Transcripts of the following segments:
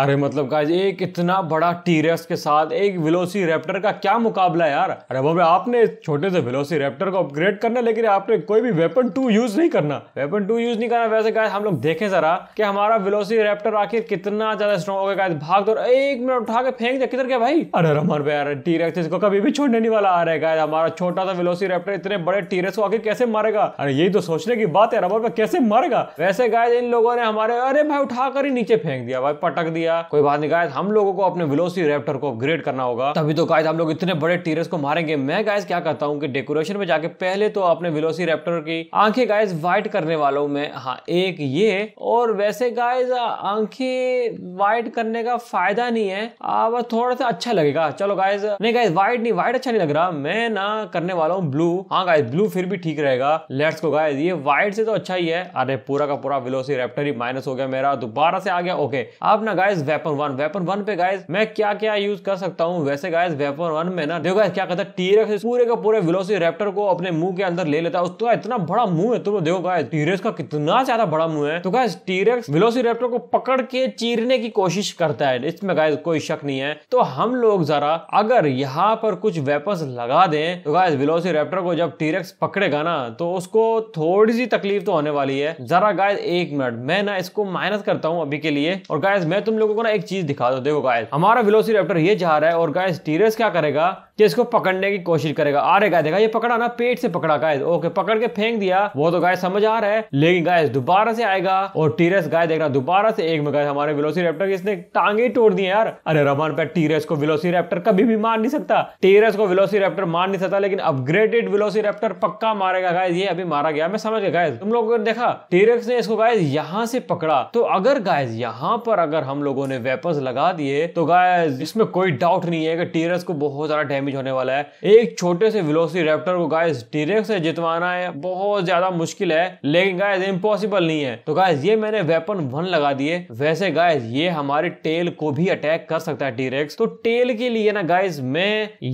अरे मतलब गाइस एक इतना बड़ा टीरेस के साथ एक विलोसी रैप्टर का क्या मुकाबला है यार अरे वो आपने छोटे से विलोसी रैप्टर को अपग्रेड करना लेकिन आपने कोई भी वेपन टू यूज नहीं करना वेपन टू यूज नहीं करना वैसे गाइस हम लोग देखें जरा कि हमारा विलोसी रैप्टर आखिर कितना ज्यादा स्ट्रॉन्ग हो गया गाइस भाग दो एक मिनट उठा के फेंक दे किधर के भाई अरे रमन भाई यार टीरेक्स इसको कभी भी छोड़ने नहीं वाला आ रहा है हमारा छोटा सा विलोसी रैप्टर इतने बड़े टीरेस को आखिर कैसे मारेगा अरे यही तो सोचने की बात है रमन भाई कैसे मारेगा वैसे गाय इन लोगों ने हमारे अरे भाई उठाकर ही नीचे फेंक दिया भाई पटक दिया दिया कोई बात नहीं गायद हम लोगों को अपने विलोसी रेप्टर को अपग्रेड करना होगा तभी तो गायद हम लोग इतने बड़े टीरस को मारेंगे मैं गायस क्या करता हूँ कि डेकोरेशन में जाके पहले तो अपने विलोसी रेप्टर की आंखें गायस व्हाइट करने वाला हूँ मैं हाँ एक ये और वैसे गायस आंखें व्हाइट करने का फायदा नहीं है अब थोड़ा सा अच्छा लगेगा चलो गायस नहीं गायस व्हाइट नहीं व्हाइट अच्छा नहीं लग रहा मैं ना करने वाला हूँ ब्लू हाँ गायस ब्लू फिर भी ठीक रहेगा लेट्स को गायस ये व्हाइट से तो अच्छा ही है अरे पूरा का पूरा विलोसी रेप्टर ही माइनस हो गया मेरा दोबारा से आ गया ओके अब ना guy guys weapon one weapon one पे गाइस मैं क्या क्या यूज कर सकता हूँ वैसे गाइस वेपन वन में ना देखो गाइस क्या कहता है टीरेक्स पूरे का पूरे विलोसी रेप्टर को अपने मुंह के अंदर ले लेता है उसका इतना बड़ा मुंह है तुम देखो गाय टीरेक्स का कितना ज्यादा बड़ा मुंह है तो गाइस टीरेक्स विलोसी रेप्टर को पकड़ के चीरने की कोशिश करता है इसमें गाइस कोई शक नहीं है तो हम लोग जरा अगर यहाँ पर कुछ वेपन लगा दे तो गाइस विलोसी रेप्टर को जब टीरेक्स पकड़ेगा ना तो उसको थोड़ी सी तकलीफ तो होने वाली है जरा गाइस एक मिनट मैं ना इसको माइनस करता हूँ अभी के लिए और गाइस मैं तुम लोगों को ना एक चीज दिखा दो देखो गायस हमारा विलोसी रेप्टर ये जा रहा है और गायस टीरस क्या करेगा कि इसको पकड़ने की कोशिश करेगा आ रहे गाय देखा ये पकड़ा ना पेट से पकड़ा गाइस ओके पकड़ के फेंक दिया वो तो गाय समझ आ रहा है लेकिन गायस दोबारा से आएगा और टीरस गाय देख रहा दोबारा से एक में गाय हमारे विलोसी रेप्टर इसने टांगे तोड़ दी यार अरे रमन पे टीरस को विलोसी रेप्टर कभी भी मार नहीं सकता टीरस को विलोसी रेप्टर मार नहीं सकता लेकिन अपग्रेडेड विलोसी रेप्टर पक्का मारेगा गाइस ये अभी मारा गया मैं समझ गया गाइस तुम लोगों ने देखा टीरस ने इसको गाइस यहाँ से पकड़ा तो अगर गाइस यहाँ पर अगर हम लोग लोगों ने वेपन्स लगा दिए तो गायज इसमें कोई डाउट नहीं है कि टीरस को बहुत ज्यादा डैमेज होने वाला है एक छोटे से विलोसी रेप्टर को गायज टीरस से जितवाना है बहुत ज्यादा मुश्किल है लेकिन गायज इम्पॉसिबल नहीं है तो गायज ये मैंने वेपन वन लगा दिए वैसे गायज ये हमारे टेल को भी अटैक कर सकता है टीरेक्स तो टेल के लिए ना गाइज मैं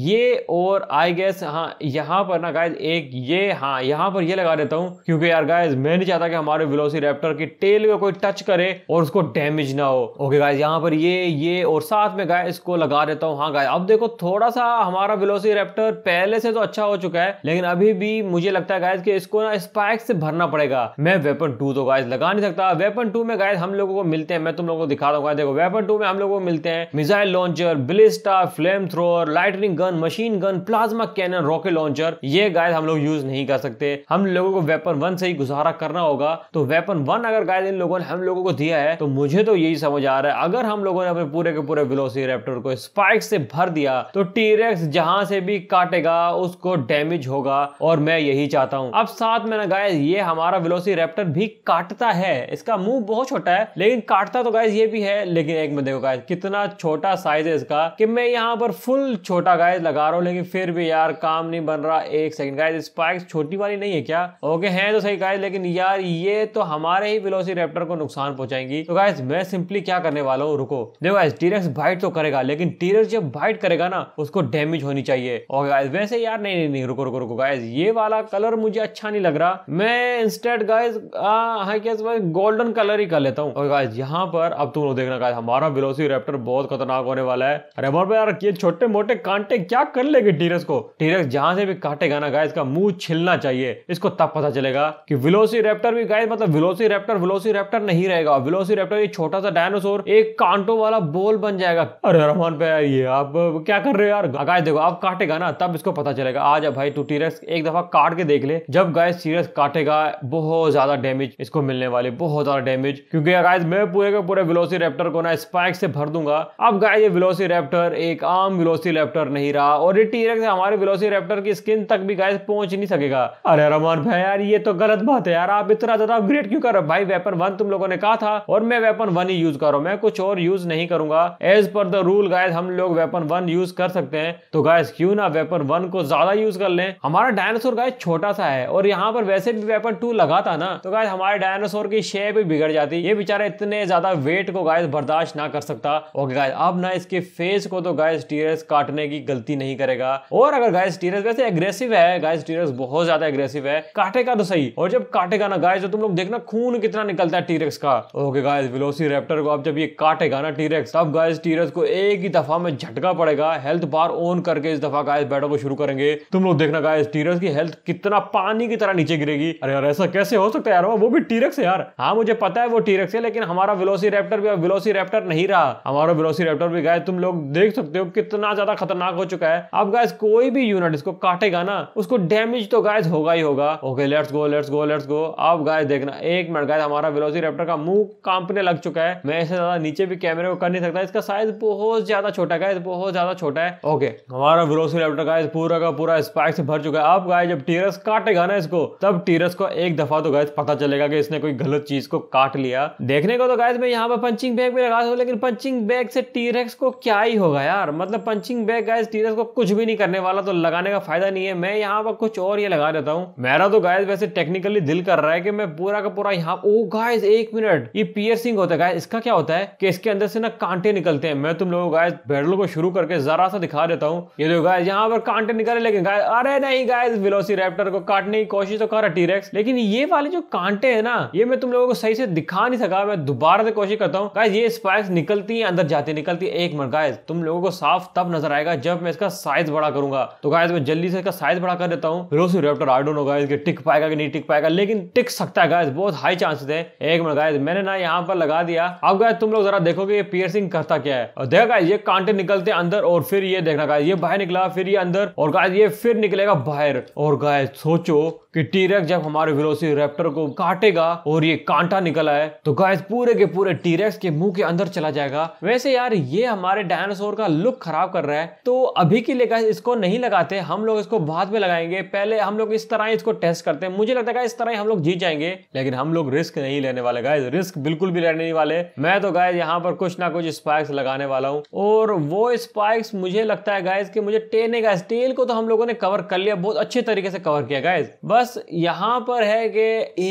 ये और आई गेस हाँ यहाँ पर ना गाइज एक ये हाँ यहाँ पर ये लगा देता हूँ क्योंकि यार गाइज मैं नहीं चाहता कि हमारे विलोसी रेप्टर की टेल को कोई टच करे और उसको डैमेज ना हो ओके गाइज गाइज यहाँ पर ये ये और साथ में गाय इसको लगा देता हूँ हाँ गाय अब देखो थोड़ा सा हमारा विलोसी रेप्टर पहले से तो अच्छा हो चुका है लेकिन अभी भी मुझे लगता है गाइस कि इसको ना स्पाइक से भरना पड़ेगा मैं वेपन टू तो गाइस लगा नहीं सकता वेपन टू में गाय हम लोगों को मिलते हैं मैं तुम लोगों को दिखा रहा हूँ देखो वेपन टू में हम लोगों को मिलते हैं missile launcher blaster flame thrower lightning gun machine gun plasma cannon rocket launcher ये गाय हम लोग यूज नहीं कर सकते हम लोगों को वेपन वन से ही गुजारा करना होगा तो वेपन वन अगर गाय इन लोगों ने हम लोगों को दिया है तो मुझे तो यही समझ आ रहा है अगर हम लोगों ने अपने पूरे के पूरे विलोसी रेप्टर को स्पाइक से भर दिया तो टीरेक्स जहां से भी काटेगा उसको डैमेज होगा और मैं यही चाहता हूं अब साथ में ना गाय ये हमारा विलोसी रेप्टर भी काटता है इसका मुंह बहुत छोटा है लेकिन काटता तो गाइज ये भी है लेकिन एक में देखो गाइज कितना छोटा साइज है इसका कि मैं यहाँ पर फुल छोटा गाइज लगा रहा हूँ लेकिन फिर भी यार काम नहीं बन रहा एक सेकंड गाइज स्पाइक छोटी वाली नहीं है क्या ओके है तो सही गाइज लेकिन यार ये तो हमारे ही विलोसी रेप्टर को नुकसान पहुंचाएंगी तो गाइज मैं सिंपली क्या करने वाला हूँ रुको देखो गाइस टीरेक्स बाइट तो करेगा लेकिन टीरेक्स जब बाइट करेगा ना उसको डैमेज होनी चाहिए और गाइस वैसे यार नहीं नहीं, नहीं रुको रुको रुको गाइस ये वाला कलर मुझे अच्छा नहीं लग रहा मैं instead guys I guess golden colour ही कर लेता हूँ और गाइस यहाँ पर अब तुम लोग देखना गाइस हमारा वेलोसी रैप्टर बहुत खतरनाक होने वाला है अरे पर यार ये छोटे मोटे कांटे क्या कर लेगी टीरेक्स को टीरेक्स जहाँ से भी काटेगा ना गाइस का मुंह छिलना चाहिए इसको तब पता चलेगा की विलोसी रैप्टर भी गाइस मतलब विलोसी रैप्टर विलोसी रैप्टर नहीं रहेगा विलोसी रैप्टर ये छोटा सा डायनासोर एक कांटो वाला बोल बन जाएगा अरे रहमान भाई ये आप क्या कर रहे हो यार गाय देखो आप काटेगा ना तब इसको पता चलेगा आज भाई तू टीरस एक दफा काट के देख ले जब गाय सीरियस काटेगा बहुत ज्यादा डैमेज इसको मिलने वाले बहुत ज्यादा डैमेज क्योंकि गाय मैं पूरे का पूरे विलोसी रेप्टर को ना स्पाइक से भर दूंगा अब गाय ये विलोसी रेप्टर एक आम विलोसी रेप्टर नहीं रहा और ये टीरस हमारे विलोसी रेप्टर की स्किन तक भी गाय पहुंच नहीं सकेगा अरे रमान भाई यार ये तो गलत बात है यार आप इतना ज्यादा अपग्रेड क्यों कर रहे हो भाई वेपन वन तुम लोगों ने कहा था और मैं वेपन वन ही यूज कर रहा हूँ मैं मैं कुछ और यूज नहीं करूंगा as per the rule guide हम लोग वेपन वन यूज कर सकते हैं तो गायस क्यों ना वेपन वन को ज्यादा यूज कर लें हमारा डायनासोर गाय छोटा सा है और यहाँ पर वैसे भी वेपन टू लगा था ना तो गाय हमारे डायनासोर की शेप भी बिगड़ जाती ये बेचारा इतने ज्यादा वेट को गायस बर्दाश्त ना कर सकता ओके गाय अब ना इसके फेस को तो गायस टीरस काटने की गलती नहीं करेगा और अगर गायस टीरस वैसे एग्रेसिव है गायस टीरस बहुत ज्यादा एग्रेसिव है काटेगा तो सही और जब काटेगा ना गाय तो तुम लोग देखना खून कितना निकलता है टीरक्स का ओके गाय विलोसी रेप्टर को अब जब ये काटेगा ना टीरेक्स अब गाइस टीरेक्स को एक ही दफा में झटका पड़ेगा हेल्थ बार ऑन करके इस दफा गाइस बैटल को शुरू करेंगे तुम लोग देखना गाइस टीरेक्स की हेल्थ कितना पानी की तरह नीचे गिरेगी अरे यार ऐसा कैसे हो सकता है यार वो भी टीरेक्स है यार हाँ मुझे पता है वो टीरेक्स है लेकिन हमारा विलोसी रेप्टर भी विलोसी रेप्टर नहीं रहा हमारा विलोसी रेप्टर भी गाय तुम लोग देख सकते हो कितना ज्यादा खतरनाक हो चुका है अब गाइस कोई भी यूनिट इसको काटेगा ना उसको डैमेज तो गाइस होगा ही होगा okay let's go let's go let's go अब गाइस देखना एक मिनट गाइस हमारा विलोसी रेप्टर का मुंह कांपने लग चुका है मैं इसे ज्यादा सकता नीचे भी कैमरे को कर नहीं सकता इसका साइज बहुत ज्यादा छोटा गाइज बहुत ज्यादा छोटा है ओके हमारा लैपटॉप गाइज पूरा का पूरा स्पाइक से भर चुका है आप गाय जब टीरस काटेगा ना इसको तब टीरस को एक दफा तो गायस पता चलेगा कि इसने कोई गलत चीज को काट लिया देखने को तो गाइज मैं यहाँ पर पंचिंग बैग भी लगा सकूँ लेकिन पंचिंग बैग से टीरेक्स को क्या ही होगा यार मतलब पंचिंग बैग गाइज टीरस को कुछ भी नहीं करने वाला तो लगाने का फायदा नहीं है मैं यहाँ पर कुछ और ये लगा देता हूँ मेरा तो गाइज वैसे टेक्निकली दिल कर रहा है कि मैं पूरा का पूरा यहाँ ओ oh, गाइज एक मिनट ये पियर्सिंग होता है गाइज इसका क्या होता है कि इसके अंदर से ना कांटे निकलते हैं मैं तुम लोगों गाय बैडल को शुरू करके जरा सा दिखा देता हूँ ये देखो गाय यहाँ पर कांटे निकले लेकिन गाय अरे नहीं गाय विलोसी को काटने की कोशिश तो कर रहा टीरेक्स लेकिन ये वाले जो कांटे है ना ये मैं तुम लोगों को सही से दिखा नहीं सका मैं दोबारा से कोशिश करता हूँ गाय ये स्पाइक्स निकलती है अंदर जाती निकलती है एक मिनट गाय तुम लोगों को साफ तब नजर आएगा जब मैं इसका साइज बड़ा करूंगा तो गाय मैं जल्दी से इसका साइज बड़ा कर देता हूँ विलोसी रेप्टर आई डोट नो गाय टिक पाएगा कि नहीं टिक पाएगा लेकिन टिक सकता है गाय बहुत हाई चांसेस है एक मिनट गाय मैंने ना यहाँ पर लगा दिया अब गाय तुम लोग जरा देखोगे ये पियर्सिंग करता क्या है और देखा गाइस ये कांटे निकलते अंदर और फिर ये देखना गाइस ये बाहर निकला फिर ये अंदर और गाइस ये फिर निकलेगा बाहर और गाइस सोचो कि टीरेक जब हमारे विरोसी रेप्टर को काटेगा और ये कांटा निकला है तो गाइस पूरे के पूरे टीरेक्स के मुंह के अंदर चला जाएगा वैसे यार ये हमारे डायनासोर का लुक खराब कर रहा है तो अभी के लिए गाइस इसको नहीं लगाते हम लोग इसको बाद में लगाएंगे पहले हम लोग इस तरह इसको टेस्ट करते हैं मुझे लगता है इस तरह हम लोग जीत जाएंगे लेकिन हम लोग रिस्क नहीं लेने वाले गाइस रिस्क बिल्कुल भी लेने नहीं वाले मैं तो गाय शायद यहाँ पर कुछ ना कुछ स्पाइक्स लगाने वाला हूँ और वो स्पाइक्स मुझे लगता है गाइज कि मुझे टेने का गाइज को तो हम लोगों ने कवर कर लिया बहुत अच्छे तरीके से कवर किया गाइज बस यहाँ पर है कि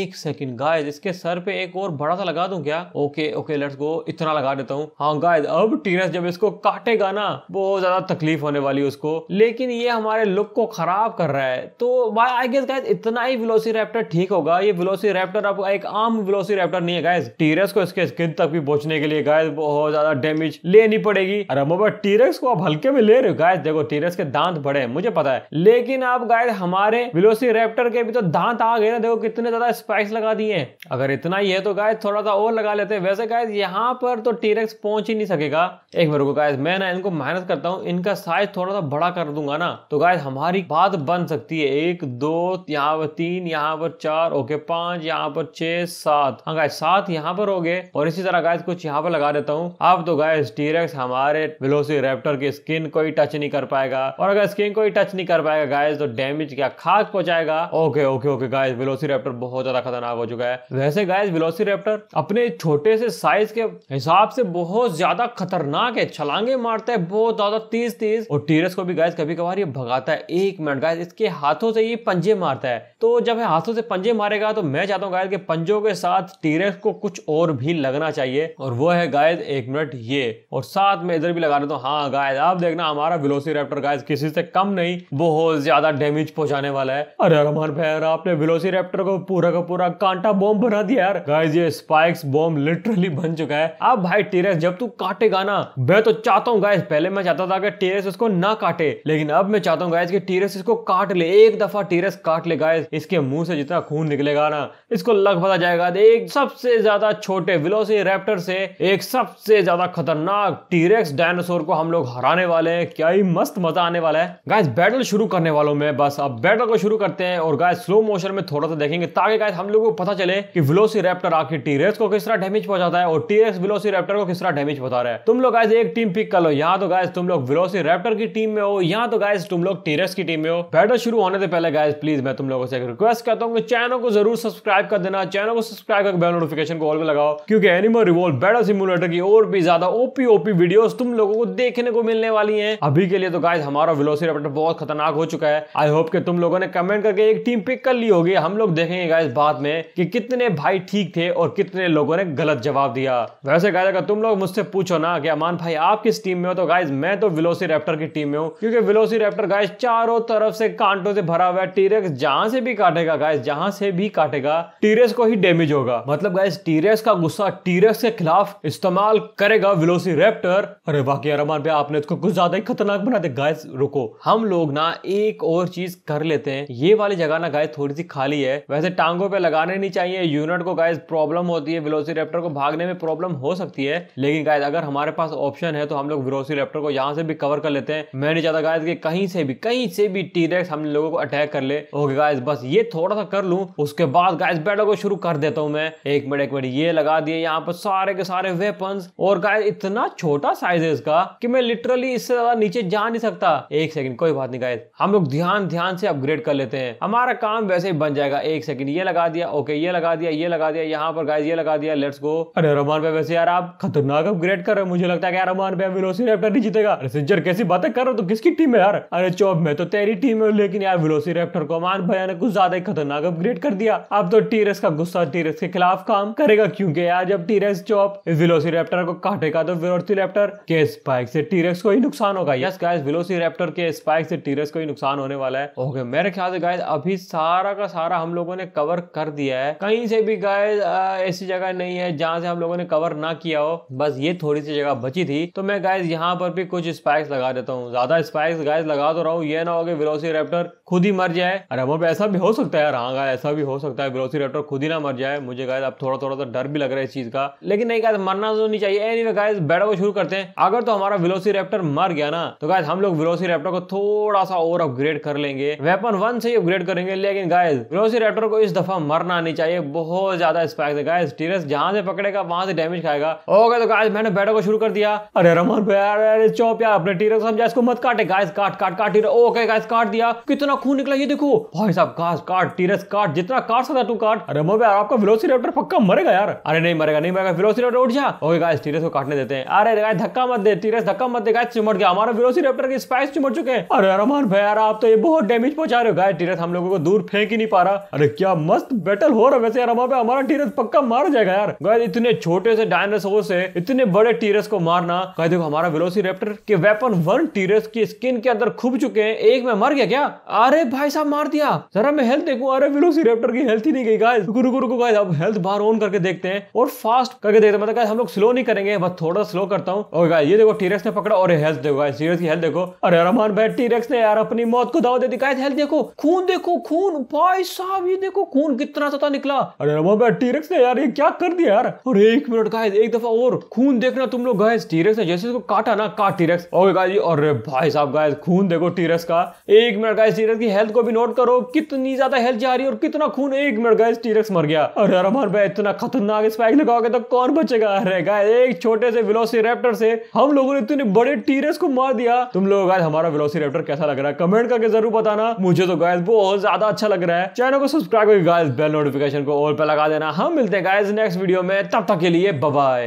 एक सेकेंड गाइज इसके सर पे एक और बड़ा सा लगा दू क्या ओके ओके लेट्स गो इतना लगा देता हूँ हाँ गाइज अब टीनस जब इसको काटेगा ना बहुत ज्यादा तकलीफ होने वाली उसको लेकिन ये हमारे लुक को खराब कर रहा है तो भाई आई गेस गाइज इतना ही विलोसी ठीक होगा ये विलोसी आपका एक आम विलोसी नहीं है गाइज टीरस को इसके स्किन तक भी पहुंचने के के लिए गाय बहुत ज्यादा डैमेज लेनी पड़ेगी अरे बाबा टीरेक्स को आप हल्के में ले रहे हो गाय देखो टीरेक्स के दांत बड़े हैं मुझे पता है लेकिन आप गाय हमारे विलोसी रेप्टर के भी तो दांत आ गए ना देखो कितने ज्यादा स्पाइस लगा दिए हैं अगर इतना ही है तो गाय थोड़ा सा और लगा लेते हैं वैसे गाय यहाँ पर तो टीरेक्स पहुंच ही नहीं सकेगा एक मेरे को गाय मैं ना इनको मेहनत करता हूँ इनका साइज थोड़ा सा बड़ा कर दूंगा ना तो गाय हमारी बात बन सकती है एक दो यहाँ पर तीन यहाँ पर चार ओके पांच यहाँ पर छह सात हाँ गाय सात यहाँ पर हो गए और इसी तरह गाय कुछ यहाँ यहाँ पर लगा देता हूँ अब तो गाय टीरेक्स हमारे विलोसी रेप्टर की स्किन को ही टच नहीं कर पाएगा और अगर स्किन को ही टच नहीं कर पाएगा गाय तो डैमेज क्या खास पहुंचाएगा okay okay okay guy velociraptor बहुत ज्यादा खतरनाक हो चुका है वैसे गाय विलोसी रेप्टर अपने छोटे से साइज के हिसाब से बहुत ज्यादा खतरनाक है छलांगे मारता है बहुत ज्यादा तीस तीस और टीरस को भी गाय कभी कभार ये भगाता है एक मिनट गाय इसके हाथों से ये पंजे मारता है तो जब हाथों से पंजे मारेगा तो मैं चाहता हूँ गाय के पंजों के साथ टीरस को कुछ और भी लगना चाहिए और वो है गायद एक मिनट ये और साथ में इधर भी लगा देता हूँ हाँ गायद आप देखना हमारा रेप्टर गायद किसी से कम नहीं बहुत ज्यादा डैमेज पहुंचाने वाला है अरे रमान भैया आपने रेप्टर को पूरा का पूरा कांटा बॉम्ब बना दिया यार गायद ये स्पाइक्स बॉम्ब लिटरली बन चुका है अब भाई टेरेस जब तू काटेगा ना मैं तो चाहता हूँ गायस पहले मैं चाहता था कि टेरेस उसको ना काटे लेकिन अब मैं चाहता हूँ गायस की टेरेस इसको काट ले एक दफा टेरेस काट ले गाइस इसके मुंह से जितना खून निकलेगा ना इसको लग पता जाएगा एक सबसे ज्यादा छोटे विलोसी रेप्टर से एक सबसे ज्यादा खतरनाक टीरेक्स डायनासोर को हम लोग हराने वाले हैं क्या ही मस्त मजा आने वाला है गाइस बैटल शुरू करने वालों में बस अब बैटल को शुरू करते हैं और गाइस स्लो मोशन में थोड़ा सा देखेंगे ताकि गाइस हम लोग को पता चले कि विलोसी रेप्टर आखिर टीरेक्स को किस तरह डैमेज पहुंचाता है और टीरेक्स विलोसी रेप्टर को किस तरह डैमेज पहुंचा रहा है तुम लोग गाइस एक टीम पिक कर लो यहाँ तो गाइस तुम लोग विलोसी रेप्टर की टीम में हो यहाँ तो गाइस तुम लोग टीरेक्स की टीम में हो बैटल शुरू होने से पहले गाइस प्लीज मैं तुम लोगों से रिक्वेस्ट करता हूँ चैनल को जरूर सब्सक्राइब कर देना चैनल को सब्सक्राइब करके बेल नोटिफिकेशन को ऑल में लगाओ क्योंकि animal revolt battle shadow simulator की और भी ज्यादा ओपी ओपी वीडियोस तुम लोगों को देखने को मिलने वाली हैं अभी के लिए तो गाइस हमारा वेलोसिराप्टर बहुत खतरनाक हो चुका है आई होप कि तुम लोगों ने कमेंट करके एक टीम पिक कर ली होगी हम लोग देखेंगे गाइस बाद में कि कितने भाई ठीक थे और कितने लोगों ने गलत जवाब दिया वैसे गाय अगर तुम लोग मुझसे पूछो ना कि अमान भाई आप किस टीम में हो तो गाइज मैं तो विलोसिराप्टर की टीम में हूँ क्योंकि विलोसिराप्टर गाइस चारों तरफ से कांटों से भरा हुआ है टीरेक्स जहां से भी काटेगा गाइस जहां से भी काटेगा टीरेस को ही डेमेज होगा मतलब गाइस टीरेस का गुस्सा टीरेस के खिलाफ खिलाफ इस्तेमाल करेगा विलोसी रेप्टर अरे वाकई रमान भाई आपने इसको कुछ ज्यादा ही खतरनाक बना दे गाय रुको हम लोग ना एक और चीज कर लेते हैं ये वाली जगह ना गाय थोड़ी सी खाली है वैसे टांगों पे लगाने नहीं चाहिए यूनिट को गाय प्रॉब्लम होती है विलोसी रेप्टर को भागने में प्रॉब्लम हो सकती है लेकिन गाय अगर हमारे पास ऑप्शन है तो हम लोग विलोसी रेप्टर को यहाँ से भी कवर कर लेते हैं मैं नहीं चाहता गाय कहीं से भी कहीं से भी टीरेक्स हम लोगों को अटैक कर ले ओके गाइस बस ये थोड़ा सा कर लू उसके बाद गाइस बैटल को शुरू कर देता हूँ मैं एक मिनट एक मिनट ये लगा दिए यहाँ पर सारे के सारे सारे वेपन्स और गाइस इतना छोटा साइज है इसका कि मैं लिटरली इससे ज्यादा नीचे जा नहीं सकता एक सेकंड कोई बात नहीं गाइस हम लोग ध्यान ध्यान से अपग्रेड कर लेते हैं हमारा काम वैसे ही बन जाएगा एक सेकंड ये लगा दिया ओके ये लगा दिया ये लगा दिया यहाँ पर गाइस ये लगा दिया लेट्स गो अरे रमान भाई वैसे यार आप खतरनाक अपग्रेड कर रहे हो मुझे लगता है यार रमान भाई नहीं जीतेगा अरे सिंचर कैसी बातें कर रहे हो तो किसकी टीम है यार अरे चौब में तो तेरी टीम है लेकिन यार विलोसी रेप्टर को अमान भैया ने कुछ ज्यादा ही खतरनाक अपग्रेड कर दिया अब तो टीरस का गुस्सा टीरस के खिलाफ काम करेगा क्योंकि यार जब टीरस चौप इस विलोसीरेप्टर को काटेगा तो विलोसीरेप्टर के स्पाइक से टीरेक्स को ही नुकसान होगा यस गाइस विलोसीरेप्टर के स्पाइक से टीरेक्स को ही नुकसान होने वाला है ओके मेरे ख्याल से गाइस अभी सारा का सारा हम लोगों ने कवर कर दिया है कहीं से भी गाइस ऐसी जगह नहीं है जहां से हम लोगों ने कवर ना किया हो बस ये थोड़ी सी जगह बची थी तो मैं गाइस यहाँ पर भी कुछ स्पाइक्स लगा देता हूँ ज्यादा स्पाइक्स गाइस लगा तो रहा हूँ ये ना हो कि विलोसीरेप्टर खुद ही मर जाए अरे हम ऐसा भी हो सकता है यार हाँ ऐसा भी हो सकता है रेप्टर खुद ही ना मर जाए मुझे गाय अब थोड़ा थोड़ा तो सा डर भी लग रहा है इस चीज का लेकिन नहीं गाय गाइस मरना तो नहीं चाहिए एनीवे गाइस बैटल को शुरू करते हैं अगर तो हमारा विलोसी मर गया ना तो गाइस हम लोग विलोसी को थोड़ा सा और अपग्रेड कर लेंगे वेपन वन से ही अपग्रेड करेंगे लेकिन गाइस विलोसी को इस दफा मरना नहीं चाहिए बहुत ज्यादा स्पाइक है गाइस टीरस जहां से पकड़ेगा वहां से डैमेज खाएगा ओके तो गाइस मैंने बैटल को शुरू कर दिया अरे रमन यार अरे चौप यार अपने टीरस समझ इसको मत काटे गाइस काट काट काट टीरस ओके गाइस काट दिया कितना खून निकला ये देखो भाई साहब गाइस काट टीरस काट जितना काट सकता तू काट अरे मोबे यार आपका विलोसी पक्का मरेगा यार अरे नहीं मरेगा नहीं मरेगा विलोसी उठ जा ओके गाइस टीरस को काटने देते हैं अरे गाइस धक्का मत दे टीरस धक्का मत दे गाइस चिमट गया हमारा वेलोसिराप्टर के स्पाइस चिमट चुके हैं अरे अरमान भाई यार आप तो ये बहुत डैमेज पहुंचा रहे हो गाइस टीरस हम लोगों को दूर फेंक ही नहीं पा रहा अरे क्या मस्त बैटल हो रहा है वैसे यार भाई हमारा टीरस पक्का मार जाएगा यार गाइस इतने छोटे से डायनासोर से इतने बड़े टीरस को मारना गाइस देखो हमारा वेलोसिराप्टर के वेपन वन टीरस की स्किन के अंदर खुब चुके हैं एक में मर गया क्या अरे भाई साहब मार दिया जरा मैं हेल्थ देखूं अरे वेलोसिराप्टर की हेल्थ ही नहीं गई गाइस रुको रुको रुको गाइस अब हेल्थ बार ऑन करके देखते हैं और फास्ट करके देखते हैं पता है हम लोग स्लो नहीं करेंगे बस थोड़ा स्लो करता हूँ ओके oh, ये देखो टीरेक्स ने पकड़ा और हेल्थ देखो गाइस टीरेक्स की हेल्थ देखो अरे रमान भाई टीरेक्स ने यार अपनी मौत को दाव दे दी गाइस हेल्थ देखो खून देखो खून भाई साहब ये देखो खून कितना ज्यादा निकला अरे रमान भाई टीरेक्स ने यार ये क्या कर दिया यार और एक मिनट गाइस एक दफा और खून देखना तुम लोग गाइस टीरेक्स ने जैसे इसको काटा ना काट टीरेक्स ओके गाइस अरे भाई साहब गाइस खून देखो टीरेक्स का एक मिनट गाइस टीरेक्स की हेल्थ को भी नोट करो कितनी ज्यादा हेल्थ जा रही है और कितना खून एक मिनट गाइस टीरेक्स मर गया अरे रमान भाई इतना खतरनाक स्पाइक लगाओगे तो कौन बचेगा जगह रहेगा एक छोटे से रेप्टर से हम लोगों ने इतने बड़े टीरस को मार दिया तुम लोग गाय हमारा रेप्टर कैसा लग रहा है कमेंट करके जरूर बताना मुझे तो गाय बहुत ज्यादा अच्छा लग रहा है चैनल को सब्सक्राइब करके गाय बेल नोटिफिकेशन को और पे लगा देना हम मिलते हैं गाय नेक्स्ट वीडियो में तब तक के लिए बाय